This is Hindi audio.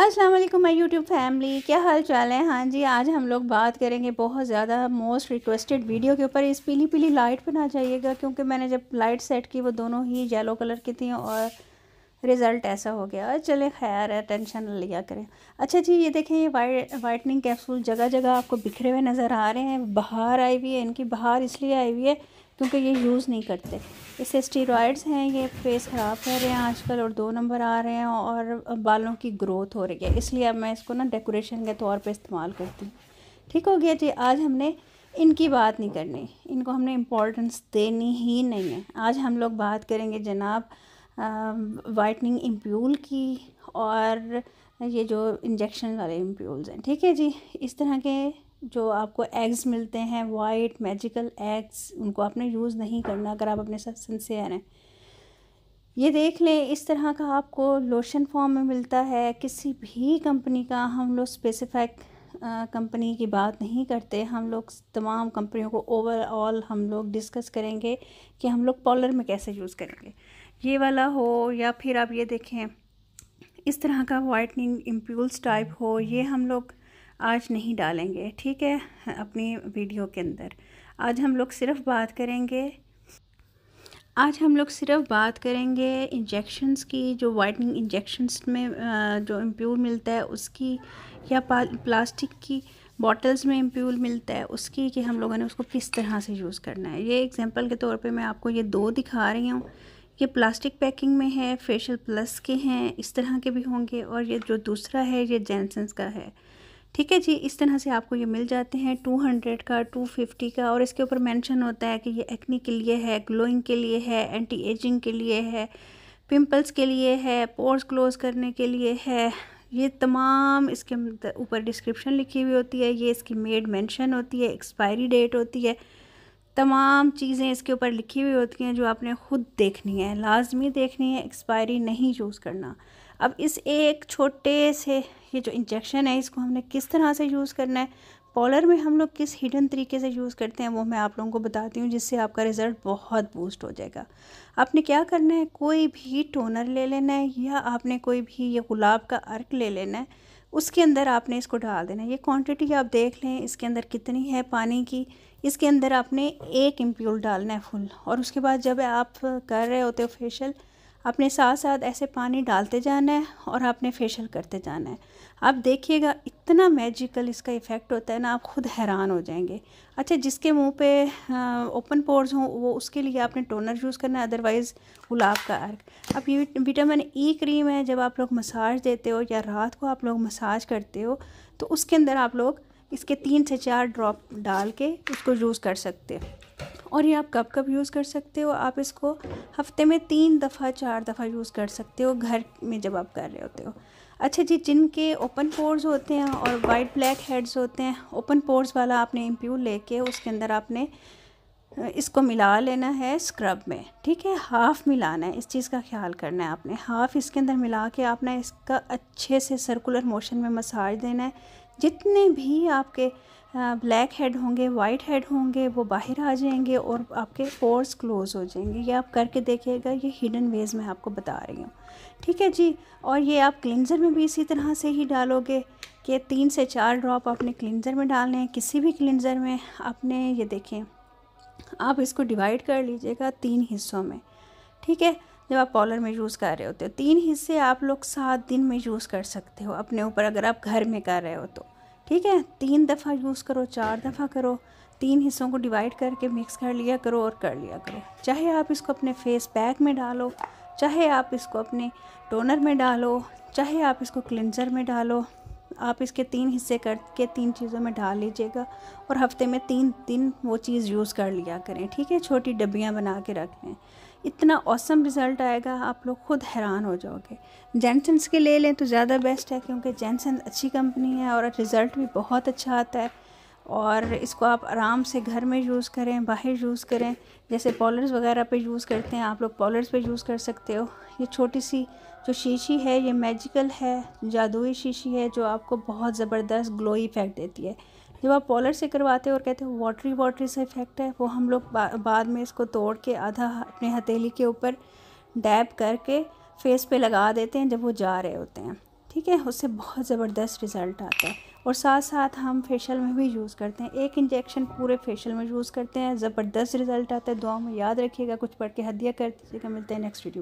अस्सलाम वालेकुम माय यूट्यूब फैमिली क्या हाल चाल है हाँ जी आज हम लोग बात करेंगे बहुत ज़्यादा मोस्ट रिक्वेस्टेड वीडियो के ऊपर इस पीली पीली लाइट पर ना जाइएगा क्योंकि मैंने जब लाइट सेट की वो दोनों ही येलो कलर की थी और रिज़ल्ट ऐसा हो गया चले खैर है टेंशन लिया करें अच्छा जी ये देखें ये वाइट वाइटनिंग कैप्सूल जगह जगह आपको बिखरे हुए नज़र आ रहे हैं बाहर आई हुई है इनकी बाहर इसलिए आई हुई है क्योंकि ये यूज़ नहीं करते इससे स्टीरॉयड्स हैं ये फेस ख़राब कर रहे हैं आजकल और दो नंबर आ रहे हैं और बालों की ग्रोथ हो रही है इसलिए अब मैं इसको ना डेकोरेशन के तौर पर इस्तेमाल करती हूँ ठीक हो गया जी आज हमने इनकी बात नहीं करनी इनको हमने इम्पोर्टेंस देनी ही नहीं है आज हम लोग बात करेंगे जनाब वाइटनिंग um, इम्प्यूल की और ये जो इंजेक्शन वाले इम्प्यूल्स हैं ठीक है जी इस तरह के जो आपको एग्स मिलते हैं वाइट मैजिकल एग्स उनको आपने यूज़ नहीं करना अगर आप अपने साथ सिंसियर हैं ये देख लें इस तरह का आपको लोशन फॉर्म में मिलता है किसी भी कंपनी का हम लोग स्पेसिफिक कंपनी uh, की बात नहीं करते हम लोग तमाम कंपनियों को ओवरऑल हम लोग डिस्कस करेंगे कि हम लोग पॉलर में कैसे यूज़ करेंगे ये वाला हो या फिर आप ये देखें इस तरह का वाइटनिंग इम्प्यूल्स टाइप हो ये हम लोग आज नहीं डालेंगे ठीक है अपनी वीडियो के अंदर आज हम लोग सिर्फ बात करेंगे आज हम लोग सिर्फ बात करेंगे इंजेक्शन्स की जो वाइटनिंग इंजेक्शन्स में जो इम्प्यूल मिलता है उसकी या प्लास्टिक की बॉटल्स में इम्प्यूल मिलता है उसकी कि हम लोगों ने उसको किस तरह से यूज़ करना है ये एग्जांपल के तौर पे मैं आपको ये दो दिखा रही हूँ ये प्लास्टिक पैकिंग में है फेशियल प्लस के हैं इस तरह के भी होंगे और ये जो दूसरा है ये जेंसन्स का है ठीक है जी इस तरह से आपको ये मिल जाते हैं टू हंड्रेड का टू फिफ्टी का और इसके ऊपर मेंशन होता है कि ये एक्नी के लिए है ग्लोइंग के लिए है एंटी एजिंग के लिए है पिंपल्स के लिए है पोर्स क्लोज करने के लिए है ये तमाम इसके ऊपर डिस्क्रिप्शन लिखी हुई होती है ये इसकी मेड मेंशन होती है एक्सपायरी डेट होती है तमाम चीज़ें इसके ऊपर लिखी हुई होती हैं जो आपने ख़ुद देखनी है लाजमी देखनी है एक्सपायरी नहीं यूज़ करना अब इस एक छोटे से ये जो इंजेक्शन है इसको हमने किस तरह से यूज़ करना है पॉलर में हम लोग किस हिडन तरीके से यूज़ करते हैं वो मैं आप लोगों को बताती हूँ जिससे आपका रिज़ल्ट बहुत बूस्ट हो जाएगा आपने क्या करना है कोई भी टोनर ले लेना है या आपने कोई भी ये गुलाब का अर्क ले लेना है उसके अंदर आपने इसको डाल देना ये क्वांटिटी आप देख लें इसके अंदर कितनी है पानी की इसके अंदर आपने एक इम्प्यूल डालना है फुल और उसके बाद जब आप कर रहे होते हो फेशियल अपने साथ साथ ऐसे पानी डालते जाना है और आपने फेशियल करते जाना है आप देखिएगा इतना मैजिकल इसका इफ़ेक्ट होता है ना आप खुद हैरान हो जाएंगे अच्छा जिसके मुंह पे ओपन पोर्स हों वो उसके लिए आपने टोनर यूज़ करना है अदरवाइज़ गुलाब का अर्क अब ये विटामिन ई क्रीम है जब आप लोग मसाज देते हो या रात को आप लोग मसाज करते हो तो उसके अंदर आप लोग इसके तीन से चार ड्रॉप डाल के उसको यूज़ कर सकते हो और ये आप कब कब यूज़ कर सकते हो आप इसको हफ्ते में तीन दफ़ा चार दफ़ा यूज़ कर सकते हो घर में जब आप कर रहे होते हो अच्छा जी जिनके ओपन पोर्स होते हैं और वाइट ब्लैक हेड्स होते हैं ओपन पोर्स वाला आपने ले लेके उसके अंदर आपने इसको मिला लेना है स्क्रब में ठीक है हाफ़ मिलाना है इस चीज़ का ख्याल करना है आपने हाफ़ इसके अंदर मिला के आपने इसका अच्छे से सर्कुलर मोशन में मसाज देना है जितने भी आपके ब्लैक हेड होंगे वाइट हेड होंगे वो बाहर आ जाएंगे और आपके पोर्स क्लोज़ हो जाएंगे ये आप करके देखिएगा ये हिडन वेज़ मैं आपको बता रही हूँ ठीक है जी और ये आप क्लिनज़र में भी इसी तरह से ही डालोगे कि तीन से चार ड्रॉप आपने क्लिनज़र में डालने हैं किसी भी क्लिनज़र में आपने ये देखें आप इसको डिवाइड कर लीजिएगा तीन हिस्सों में ठीक है जब आप पॉलर में यूज़ कर रहे होते हो तीन हिस्से आप लोग सात दिन में यूज़ कर सकते हो अपने ऊपर अगर आप घर में कर रहे हो तो ठीक है तीन दफ़ा यूज़ करो चार दफ़ा करो तीन हिस्सों को डिवाइड करके मिक्स कर लिया करो और कर लिया करो चाहे आप इसको अपने फेस पैक में डालो चाहे आप इसको अपने टोनर में डालो चाहे आप इसको क्लिनजर में डालो आप इसके तीन हिस्से करके तीन चीज़ों में डाल लीजिएगा और हफ्ते में तीन दिन वो चीज़ यूज़ कर लिया करें ठीक है छोटी डब्बियाँ बना के रख लें इतना औसम रिज़ल्ट आएगा आप लोग ख़ुद हैरान हो जाओगे जेंसन्स के ले लें तो ज़्यादा बेस्ट है क्योंकि जेंसन अच्छी कंपनी है और रिज़ल्ट भी बहुत अच्छा आता है और इसको आप आराम से घर में यूज़ करें बाहर यूज़ करें जैसे पॉलर्स वगैरह पे यूज़ करते हैं आप लोग पॉलर्स पे यूज़ कर सकते हो ये छोटी सी जो शीशी है ये मैजिकल है जादुई शीशी है जो आपको बहुत ज़बरदस्त ग्लो इफेक्ट देती है जब आप पॉलर से करवाते हो और कहते हैं वाटरी वाटरी से इफेक्ट है वो हम लोग बा, बाद में इसको तोड़ के आधा अपने हथेली के ऊपर डैब करके फेस पे लगा देते हैं जब वो जा रहे होते हैं ठीक है उससे बहुत ज़बरदस्त रिज़ल्ट आता है और साथ साथ हम फेशियल में भी यूज़ करते हैं एक इंजेक्शन पूरे फेशियल में यूज़ करते हैं ज़बरदस्त रिज़ल्ट आता है दुआ में याद रखिएगा कुछ पढ़ के हदिया कर दीजिएगा मिलते हैं नेक्स्ट वीडियो